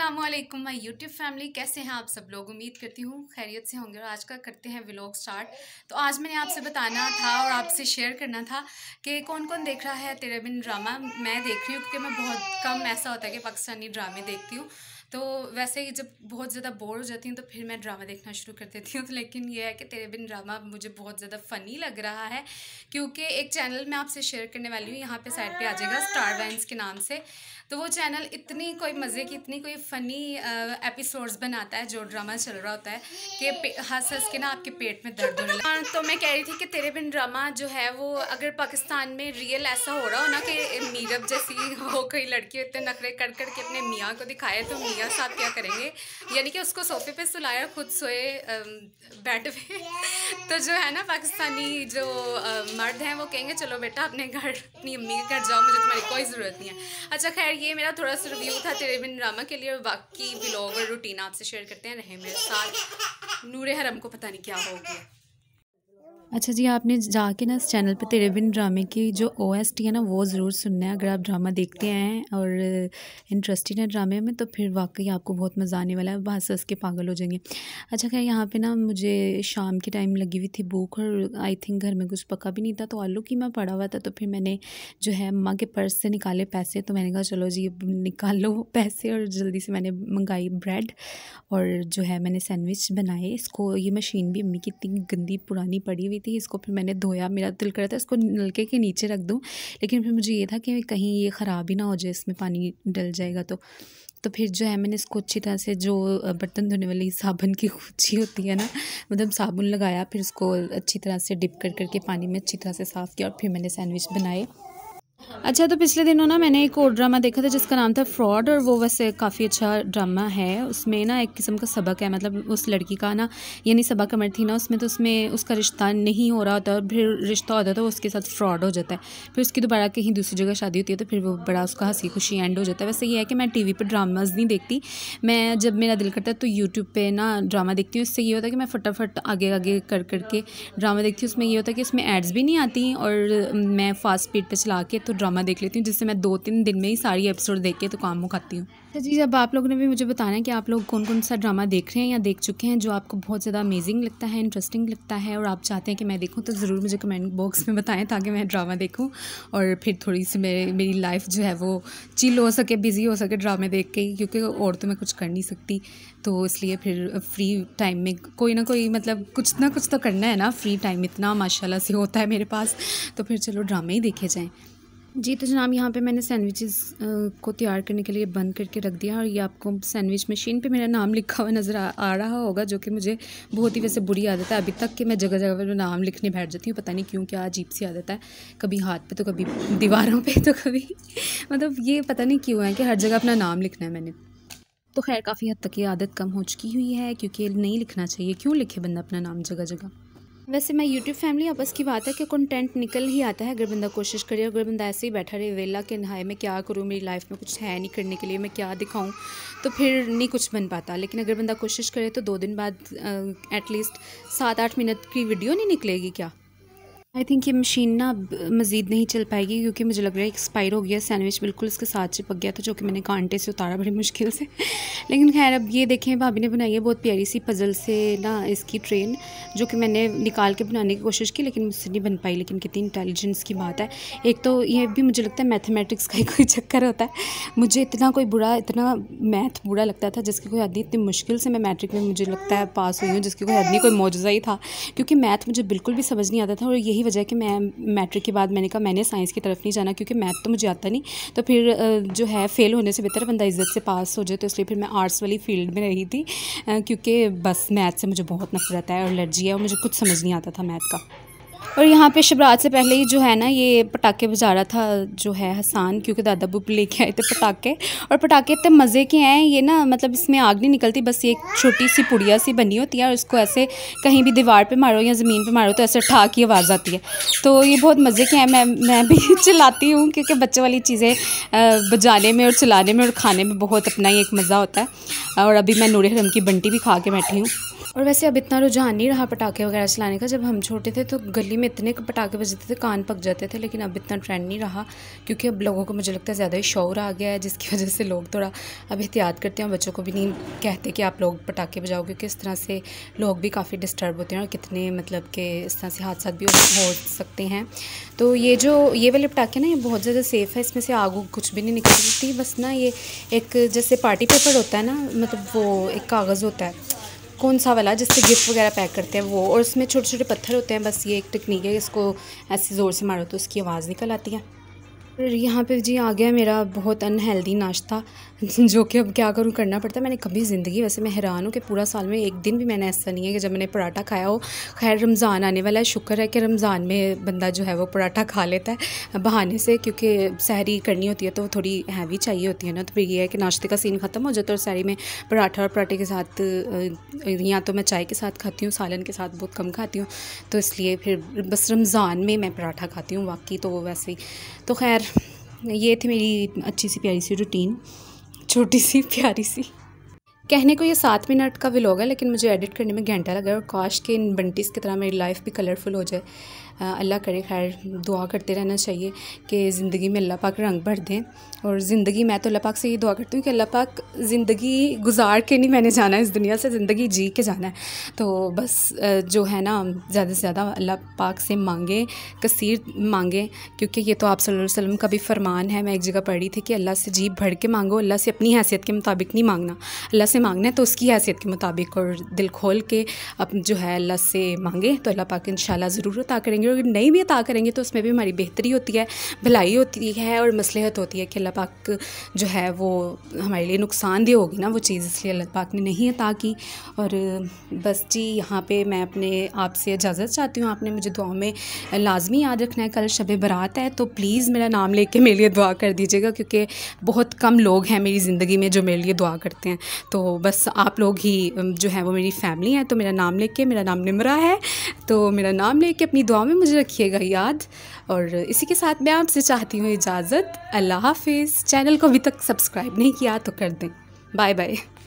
Aslam my YouTube family कैसे हैं आप सब लोग उम्मीद करती हूँ खैरियत से होंगे और आज का करते हैं व्लॉग स्टार्ट तो आज मैंने आपसे बताना था और आपसे शेयर करना था कि कौन कौन देख रहा है तेरे बिन ड्रामा मैं देख रही हूँ क्योंकि मैं बहुत कम ऐसा होता है कि पाकिस्तानी ड्रामे देखती हूँ तो वैसे ही जब बहुत ज़्यादा बोर हो जाती हूँ तो फिर मैं ड्रामा देखना शुरू कर देती हूँ तो लेकिन यह है कि तेरे बिन ड्रामा मुझे बहुत ज़्यादा फ़नी लग रहा है क्योंकि एक चैनल मैं आपसे शेयर करने वाली हूँ यहाँ पे साइड पे आ जाएगा स्टार वाइन्स के नाम से तो वो चैनल इतनी कोई मज़े की इतनी कोई फ़नी एपिसोड्स बनाता है जो ड्रामा चल रहा होता है कि हंस हंस के ना आपके पेट में दर्द होने लगा हाँ, तो मैं कह रही थी कि तेरे बिन ड्रामा जो है वो अगर पाकिस्तान में रियल ऐसा हो रहा हो ना कि मीरब जैसी हो कोई लड़की इतने नखरे कर कर के अपने मियाँ को दिखाए तो भैया साहब क्या करेंगे यानी कि उसको सोफे पे सुलाया खुद सोए बेड पे तो जो है ना पाकिस्तानी जो मर्द हैं वो कहेंगे चलो बेटा अपने घर अपनी अम्मी के घर जाओ मुझे तुम्हारी कोई ज़रूरत नहीं है अच्छा खैर ये मेरा थोड़ा सा रिव्यू था तेरे बिन ड्रामा के लिए बाकी ब्लॉग और रूटीन आपसे शेयर करते हैं रहे मेरे साथ नूर हरम को पता नहीं क्या हो गया अच्छा जी आपने जाके ना इस चैनल पे तेरे बिन ड्रामे की जो ओ है ना वो ज़रूर सुनना है अगर आप ड्रामा देखते हैं और इंटरेस्टिंग है ड्रामे में तो फिर वाकई आपको बहुत मज़ा आने वाला है बस हंस के पागल हो जाएंगे अच्छा खैर यहाँ पे ना मुझे शाम के टाइम लगी हुई थी भूख और आई थिंक घर में कुछ पका भी नहीं था तो आलू की मैं पड़ा हुआ था तो फिर मैंने जो है अम्मा के पर्स से निकाले पैसे तो मैंने कहा चलो जी निकाल लो पैसे और जल्दी से मैंने मंगाई ब्रेड और जो है मैंने सैंडविच बनाए इसको ये मशीन भी अम्मी की इतनी गंदी पुरानी पड़ी हुई हुई थी इसको फिर मैंने धोया मेरा दिल कर रहा था इसको नलके के नीचे रख दूँ लेकिन फिर मुझे ये था कि कहीं ये ख़राब ही ना हो जाए इसमें पानी डल जाएगा तो तो फिर जो है मैंने इसको अच्छी तरह से जो बर्तन धोने वाली साबुन की खुची होती है ना मतलब साबुन लगाया फिर इसको अच्छी तरह से डिप कर करके पानी में अच्छी तरह से साफ़ किया और फिर मैंने सैंडविच बनाए अच्छा तो पिछले दिनों ना मैंने एक और ड्रामा देखा था जिसका नाम था फ्रॉड और वो वैसे काफ़ी अच्छा ड्रामा है उसमें ना एक किस्म का सबक है मतलब उस लड़की का ना यानी सबक अमर थी ना उसमें तो उसमें उसका रिश्ता नहीं हो रहा होता और फिर रिश्ता होता तो उसके साथ फ्रॉड हो जाता है फिर उसकी दोबारा कहीं दूसरी जगह शादी होती है तो फिर वो बड़ा उसका हंसी खुशी एंड हो जाता है वैसे ये है कि मैं टी वी पर ड्रामाज नहीं देखती मैं जब मेरा दिल करता है तो यूट्यूब पर ना ड्रामा देखती हूँ उससे ये होता है कि मैं फटाफट आगे आगे कर करके ड्रामा देखती हूँ उसमें ये होता है कि उसमें एड्स भी नहीं आती और मैं फास्ट स्पीड पर चला के तो ड्रामा देख लेती हूँ जिससे मैं दो तीन दिन में ही सारी एपिसोड देख के तो काम मुखाती हूँ अच्छा जी अब आप लोगों ने भी मुझे बताना है कि आप लोग कौन कौन सा ड्रामा देख रहे हैं या देख चुके हैं जो आपको बहुत ज़्यादा अमेजिंग लगता है इंटरेस्टिंग लगता है और आप चाहते हैं कि मैं देखूँ तो ज़रूर मुझे कमेंट बॉक्स में बताएं ताकि मैं ड्रामा देखूँ और फिर थोड़ी सी मेरे मेरी लाइफ जो है वो चिल हो सके बिज़ी हो सके ड्रामे देख के क्योंकि और तो मैं कुछ कर नहीं सकती तो इसलिए फिर फ्री टाइम में कोई ना कोई मतलब कुछ ना कुछ तो करना है ना फ्री टाइम इतना माशाल्लाह से होता है मेरे पास तो फिर चलो ड्रामे ही देखे जाएँ जी तो जनाब यहाँ पे मैंने सैंडविचेस को तैयार करने के लिए बंद करके रख दिया और ये आपको सैंडविच मशीन पे मेरा नाम लिखा हुआ नज़र आ, आ रहा होगा जो कि मुझे बहुत ही वैसे बुरी आदत है अभी तक कि मैं जगह जगह पर नाम लिखने बैठ जाती हूँ पता नहीं क्यों क्या अजीब सी आदत है कभी हाथ पे तो कभी दीवारों पर तो कभी मतलब ये पता नहीं क्यों है कि हर जगह अपना नाम लिखना है मैंने तो खैर काफ़ी हद तक ये आदत कम हो चुकी हुई है क्योंकि नहीं लिखना चाहिए क्यों लिखे बंदा अपना नाम जगह जगह वैसे मैं यूट्यूब फैमिली आपस की बात है कि कंटेंट निकल ही आता है अगर बंदा कोशिश करे अगर बंदा ऐसे ही बैठा रहे वेला कि नहाए मैं क्या करूँ मेरी लाइफ में कुछ है नहीं करने के लिए मैं क्या दिखाऊँ तो फिर नहीं कुछ बन पाता लेकिन अगर बंदा कोशिश करे तो दो दिन बाद एटलीस्ट सात आठ मिनट की वीडियो नहीं निकलेगी क्या आई थिंक ये मशीन ना मज़ीद नहीं चल पाएगी क्योंकि मुझे लग रहा है एक्सपायर हो गया सैंडविच बिल्कुल इसके साथ चिपक गया था जो कि मैंने कांटे से उतारा बड़ी मुश्किल से लेकिन खैर अब ये देखें भाभी ने बनाई है बहुत प्यारी सी पज़ल से ना इसकी ट्रेन जो कि मैंने निकाल के बनाने की कोशिश की लेकिन मुझसे नहीं बन पाई लेकिन कितनी इंटेलिजेंस की बात है एक तो ये भी मुझे लगता है मैथमेटिक्स का ही कोई चक्कर होता है मुझे इतना कोई बुरा इतना मैथ बुरा लगता था जिसकी कोई आदमी इतनी मुश्किल से मैं मैट्रिक में मुझे लगता है पास हुई हूँ जिसकी कोई आदमी कोई मुआवजा ही था क्योंकि मैथ मुझे बिल्कुल भी समझ नहीं आता था और यही वजह कि मैं मैट्रिक के बाद मैंने कहा मैंने साइंस की तरफ नहीं जाना क्योंकि मैथ तो मुझे आता नहीं तो फिर जो है फेल होने से बेहतर बंदा इज्जत से पास हो जाए तो इसलिए फिर मैं आर्ट्स वाली फील्ड में रही थी क्योंकि बस मैथ से मुझे बहुत नफरत है और एलर्जी है और मुझे कुछ समझ नहीं आता था मैथ का और यहाँ पे शिवराज से पहले ही जो है ना ये पटाखे बजा रहा था जो है हसान क्योंकि दादा बुब लेके आए थे पटाखे और पटाखे इतने मज़े के हैं ये ना मतलब इसमें आग नहीं निकलती बस ये एक छोटी सी पुड़िया सी बनी होती है और इसको ऐसे कहीं भी दीवार पर मारो या ज़मीन पर मारो तो ऐसे ठा की आवाज़ आती है तो ये बहुत मज़े के हैं मैं मैं भी चलाती हूँ क्योंकि बच्चों वाली चीज़ें बजाने में और चलाने में और खाने में बहुत अपना ही एक मज़ा होता है और अभी मैं नूरे हरम की बंटी भी खा के बैठी हूँ और वैसे अब इतना रुझान नहीं रहा पटाखे वगैरह चलाने का जब हम छोटे थे तो गली में इतने पटाखे बजते थे कान पक जाते थे लेकिन अब इतना ट्रेंड नहीं रहा क्योंकि अब लोगों को मुझे लगता है ज़्यादा ही शोर आ गया है जिसकी वजह से लोग थोड़ा अब एहतियात करते हैं बच्चों को भी नहीं कहते कि आप लोग पटाखे बजाओ क्योंकि इस तरह से लोग भी काफ़ी डिस्टर्ब होते हैं और कितने मतलब के इस तरह से हादसा भी हो सकते हैं तो ये जो ये वाले पटाखे ना ये बहुत ज़्यादा सेफ़ है इसमें से आग कुछ भी नहीं निकलती बस ना ये एक जैसे पार्टी पेपर होता है ना मतलब वो एक कागज़ होता है कौन सा वाला जिससे गिफ्ट वगैरह पैक करते हैं वो और उसमें छोटे छोटे पत्थर होते हैं बस ये एक टेक्निक है इसको ऐसे ज़ोर से मारो तो उसकी आवाज़ निकल आती है यहाँ पे जी आ गया मेरा बहुत अनहेल्दी नाश्ता जो कि अब क्या करूँ करना पड़ता है मैंने कभी ज़िंदगी वैसे मैं हैरान हूँ कि पूरा साल में एक दिन भी मैंने ऐसा नहीं है कि जब मैंने पराठा खाया हो खैर रमज़ान आने वाला है शुक्र है कि रमज़ान में बंदा जो है वो पराठा खा लेता है बहाने से क्योंकि सहरी करनी होती है तो थोड़ी हैवी चाहिए होती है ना तो फिर ये है कि नाश्ते का सीन ख़त्म हो जाता है और सहरी में पराठा और पराठे के साथ या तो मैं चाय के साथ खाती हूँ सालन के साथ बहुत कम खाती हूँ तो इसलिए फिर बस रमज़ान में मैं पराठा खाती हूँ बाकी तो वैसे ही तो खैर ये थी मेरी अच्छी सी प्यारी सी रूटीन छोटी सी प्यारी सी कहने को ये सात मिनट का व्लॉग है लेकिन मुझे एडिट करने में घंटा लगा और काश के इन बंटीज़ की तरह मेरी लाइफ भी कलरफुल हो जाए अल्लाह करे खैर दुआ करते रहना चाहिए कि ज़िंदगी में अल्लाह पाक रंग भर दें और ज़िंदगी मैं तो अल्लाह पाक से ये दुआ करती हूँ कि अल्लाह पाक ज़िंदगी गुजार के नहीं मैंने जाना है इस दुनिया से ज़िंदगी जी के जाना है तो बस जो है ना ज़्यादा से ज़्यादा अल्लाह पाक से मांगे कसीर मांगे क्योंकि ये तो आप सल्लल्लाहु अलैहि वसल्लम का भी फरमान है मैं एक जगह पढ़ी थी कि अल्लाह से जीप भर के मांगो अल्लाह से अपनी हैसियत के मुताबिक नहीं मांगना अल्लाह से मांगना है तो उसकी हैसियत के मुताबिक और दिल खोल के अब जो है अल्लाह से मांगे तो अल्लाह पाक इन ज़रूरत आ करेंगे करेंगे और नहीं भी अता करेंगे तो उसमें भी हमारी बेहतरी होती है भलाई होती है और मसलहत होती है कि अल्लाह पाक जो है वो हमारे लिए नुकसानदेह होगी ना वो चीज़ इसलिए अल्लाह पाक ने नहीं अता की और बस जी यहाँ पर मैं अपने आपसे इजाज़त चाहती हूँ आपने मुझे दुआ में लाजमी याद रखना है कल शब बरात है तो प्लीज़ मेरा नाम लेके मेरे लिए दुआ कर दीजिएगा क्योंकि बहुत कम लोग हैं मेरी ज़िंदगी में जो मेरे लिए दुआ करते हैं तो बस आप लोग ही जो है वो मेरी फैमिली है तो मेरा नाम लेके मेरा नाम निमरा है तो मेरा नाम लेके अपनी दुआ में मुझे रखिएगा याद और इसी के साथ मैं आपसे चाहती हूँ इजाज़त अल्लाह हाफिज़ चैनल को अभी तक सब्सक्राइब नहीं किया तो कर दें बाय बाय